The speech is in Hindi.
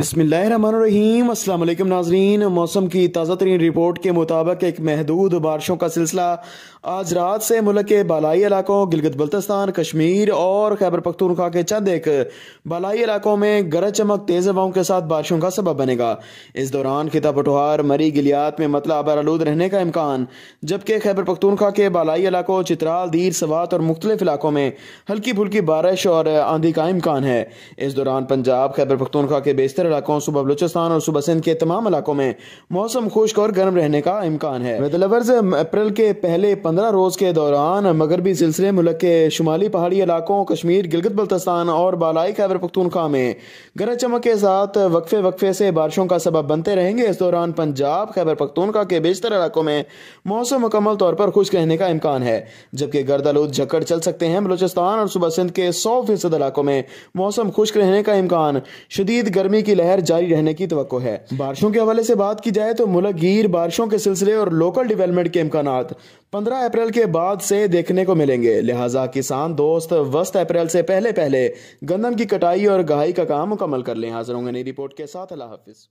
अस्सलाम अल्लाम नाजरीन मौसम की ताज़ा तरीन रिपोर्ट के मुताबिक एक महदूद बारिशों का सिलसिला आज रात से मुल्क के बालाई इलाकों गिलगित बल्तिस्तान कश्मीर और खैबर पख्तूनखा के चंद एक बालाई इलाकों में गरज चमक तेज़ हवाओं के साथ बारिशों का सबब बनेगा इस दौरान खिता पटोहार मरी गिलियात में मतला आलूद रहने का इम्कान जबकि खैबर पख्तूनखा के बालाई इलाकों चित्राल दीर सवात और मुख्तलिफ इलाकों में हल्की फुल्की बारिश और आंधी का इम्कान है इस दौरान पंजाब खैबर पख्तूनखा के बेस्तर अधिकतर इलाकों सुबह बलोचिस्तान और सुबह सिंध के तमाम इलाकों में मौसम खुश्क और गर्म रहने का इम्कान है वेदलवर्ज अप्रैल के पहले पंद्रह रोज के दौरान मगरबी सिलसिले मुल्क के शुमाली पहाड़ी इलाकों कश्मीर गिलगत बल्तिस्तान और बालाई खैबर पख्तूनखा में गरज चमक के साथ वक्फे वक्फे से बारिशों का सबब बनते रहेंगे इस दौरान पंजाब खैबर पख्तूनखा के बेशतर इलाकों में मौसम मुकम्मल तौर पर खुश्क रहने का इम्कान है जबकि गर्दालूद झक्कड़ चल सकते हैं बलोचिस्तान और सुबह सिंध के सौ फीसद इलाकों में मौसम खुश्क रहने का इम्कान शदीद गर्मी की की लहर जारी रहने की तो है बारिशों के हवाले से बात की जाए तो मुल्क गिर बारिशों के सिलसिले और लोकल डेवलपमेंट के इम्कान 15 अप्रैल के बाद से देखने को मिलेंगे लिहाजा किसान दोस्त वस्त अप्रैल से पहले पहले गंदम की कटाई और गहाई का काम मुकम्मल कर लें हाजिर होंगे नई रिपोर्ट के साथ अल्लाह हाफिज़